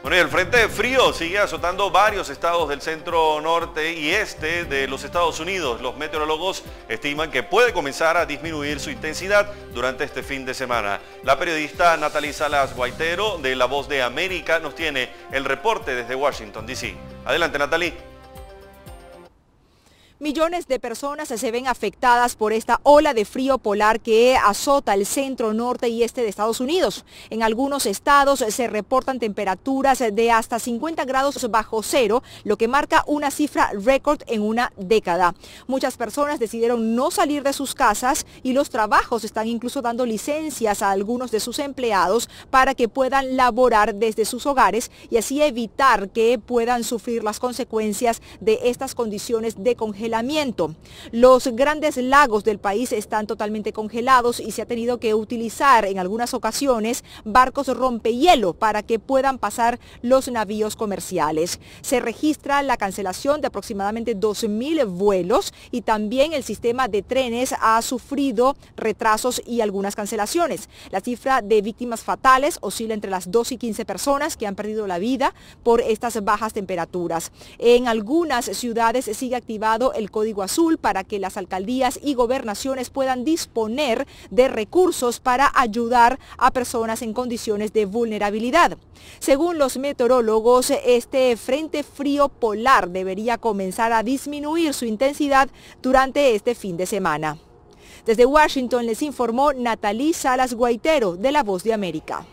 Bueno, y el frente frío sigue azotando varios estados del centro norte y este de los Estados Unidos. Los meteorólogos estiman que puede comenzar a disminuir su intensidad durante este fin de semana. La periodista Natalie Salas Guaitero de La Voz de América nos tiene el reporte desde Washington, D.C. Adelante, Natalie. Millones de personas se ven afectadas por esta ola de frío polar que azota el centro, norte y este de Estados Unidos. En algunos estados se reportan temperaturas de hasta 50 grados bajo cero, lo que marca una cifra récord en una década. Muchas personas decidieron no salir de sus casas y los trabajos están incluso dando licencias a algunos de sus empleados para que puedan laborar desde sus hogares y así evitar que puedan sufrir las consecuencias de estas condiciones de congelación los grandes lagos del país están totalmente congelados y se ha tenido que utilizar en algunas ocasiones barcos rompehielo para que puedan pasar los navíos comerciales. Se registra la cancelación de aproximadamente 2.000 vuelos y también el sistema de trenes ha sufrido retrasos y algunas cancelaciones. La cifra de víctimas fatales oscila entre las 2 y 15 personas que han perdido la vida por estas bajas temperaturas. En algunas ciudades sigue activado el Código Azul para que las alcaldías y gobernaciones puedan disponer de recursos para ayudar a personas en condiciones de vulnerabilidad. Según los meteorólogos, este frente frío polar debería comenzar a disminuir su intensidad durante este fin de semana. Desde Washington les informó Nathalie Salas Guaitero de La Voz de América.